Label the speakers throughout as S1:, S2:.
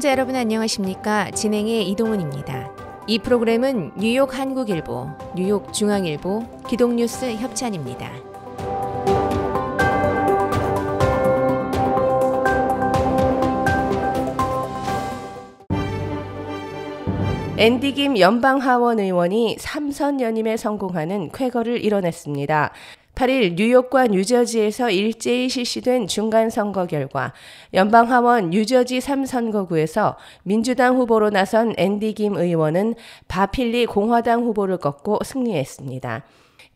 S1: 시청자 여러분 안녕하십니까? 진행의 이동훈입니다. 이 프로그램은 뉴욕 한국일보, 뉴욕 중앙일보, 기독뉴스 협찬입니다.
S2: 앤디 김 연방하원 의원이 삼선 연임에 성공하는 쾌거를 이뤄냈습니다. 8일 뉴욕과 뉴저지에서 일제히 실시된 중간선거 결과 연방하원 뉴저지 3선거구에서 민주당 후보로 나선 앤디 김 의원은 바필리 공화당 후보를 꺾고 승리했습니다.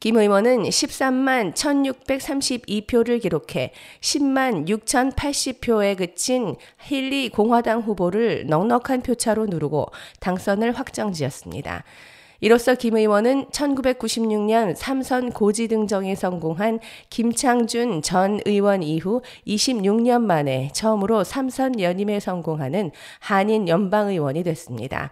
S2: 김 의원은 13만 1632표를 기록해 10만 6080표에 그친 힐리 공화당 후보를 넉넉한 표차로 누르고 당선을 확정 지었습니다. 이로써 김 의원은 1996년 삼선 고지 등정에 성공한 김창준 전 의원 이후 26년 만에 처음으로 삼선 연임에 성공하는 한인 연방의원이 됐습니다.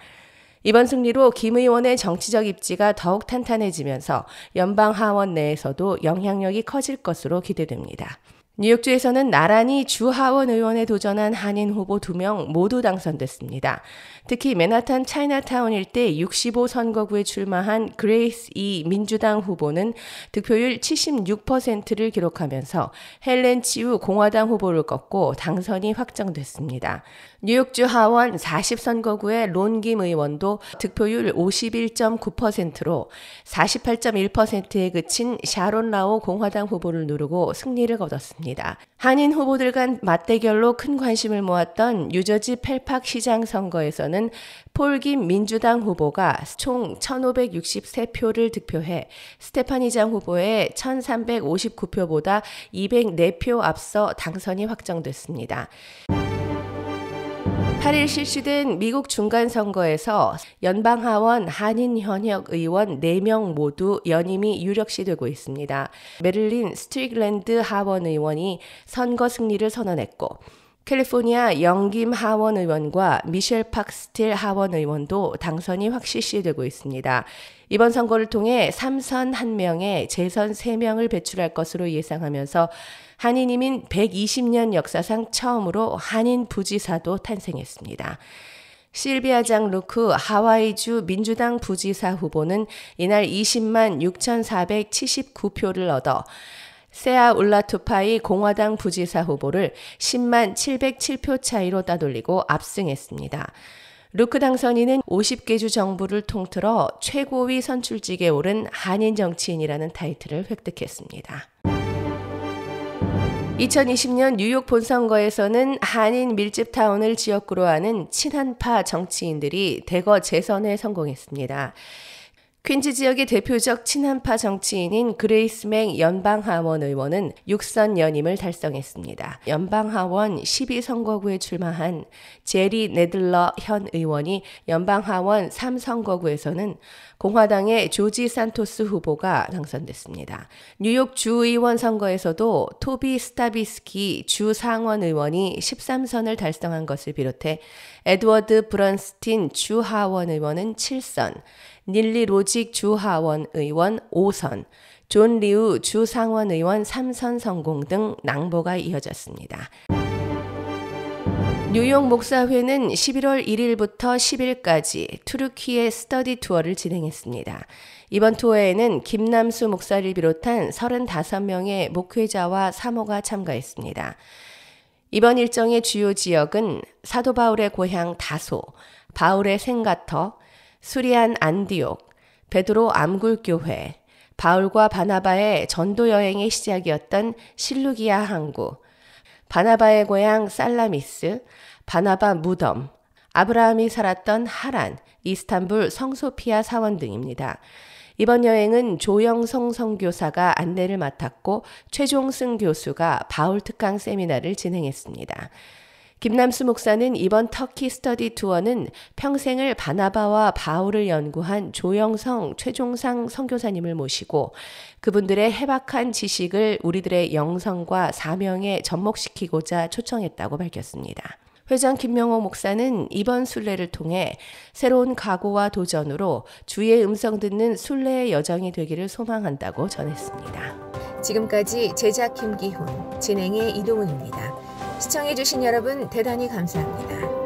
S2: 이번 승리로 김 의원의 정치적 입지가 더욱 탄탄해지면서 연방 하원 내에서도 영향력이 커질 것으로 기대됩니다. 뉴욕주에서는 나란히 주하원 의원에 도전한 한인 후보 2명 모두 당선됐습니다. 특히 맨하탄 차이나타운 일대 65 선거구에 출마한 그레이스 이 민주당 후보는 득표율 76%를 기록하면서 헬렌 치우 공화당 후보를 꺾고 당선이 확정됐습니다. 뉴욕주 하원 40선거구의 론김 의원도 득표율 51.9%로 48.1%에 그친 샤론 라오 공화당 후보를 누르고 승리를 거뒀습니다. 있습니다. 한인 후보들 간 맞대결로 큰 관심을 모았던 유저지 펠팍 시장 선거에서는 폴 김 민주당 후보가 총 1,563표를 득표해 스테파니장 후보의 1,359표보다 204표 앞서 당선이 확정됐습니다. 8일 실시된 미국 중간선거에서 연방하원 한인현역의원 4명 모두 연임이 유력시되고 있습니다. 메릴린 스트릭랜드 하원의원이 선거 승리를 선언했고 캘리포니아 영김 하원 의원과 미셸 팍스틸 하원 의원도 당선이 확실시 되고 있습니다. 이번 선거를 통해 3선 1명에 재선 3명을 배출할 것으로 예상하면서 한인 이민 120년 역사상 처음으로 한인 부지사도 탄생했습니다. 실비아 장 루크 하와이주 민주당 부지사 후보는 이날 20만 6,479표를 얻어 세아 울라투파이 공화당 부지사 후보를 10만 707표 차이로 따돌리고 압승했습니다. 루크 당선인은 50개 주 정부를 통틀어 최고위 선출직에 오른 한인 정치인이라는 타이틀을 획득했습니다. 2020년 뉴욕 본선거에서는 한인 밀집타운을 지역구로 하는 친한파 정치인들이 대거 재선에 성공했습니다. 퀸즈 지역의 대표적 친한파 정치인인 그레이스맹 연방하원 의원은 6선 연임을 달성했습니다. 연방하원 12선거구에 출마한 제리 네들러 현 의원이 연방하원 3선거구에서는 공화당의 조지 산토스 후보가 당선됐습니다. 뉴욕 주의원 선거에서도 토비 스타비스키 주상원 의원이 13선을 달성한 것을 비롯해 에드워드 브런스틴 주하원 의원은 7선, 닐리 로직 주하원 의원 5선, 존 리우 주상원 의원 3선 성공 등 낭보가 이어졌습니다. 뉴욕 목사회는 11월 1일부터 10일까지 투르키의 스터디 투어를 진행했습니다. 이번 투어에는 김남수 목사를 비롯한 35명의 목회자와 사모가 참가했습니다. 이번 일정의 주요 지역은 사도 바울의 고향 다소, 바울의 생가터, 수리안 안디옥, 베드로 암굴교회, 바울과 바나바의 전도 여행의 시작이었던 실루기아 항구, 바나바의 고향 살라미스, 바나바 무덤, 아브라함이 살았던 하란, 이스탄불 성소피아 사원 등입니다. 이번 여행은 조영성 성교사가 안내를 맡았고 최종승 교수가 바울 특강 세미나를 진행했습니다. 김남수 목사는 이번 터키 스터디 투어는 평생을 바나바와 바울을 연구한 조영성 최종상 선교사님을 모시고 그분들의 해박한 지식을 우리들의 영성과 사명에 접목시키고자 초청했다고 밝혔습니다. 회장 김명호 목사는 이번 순례를 통해 새로운 각오와 도전으로 주의 음성 듣는 순례의 여정이 되기를 소망한다고 전했습니다.
S1: 지금까지 제작 김기훈, 진행의 이동훈입니다. 시청해주신 여러분 대단히 감사합니다.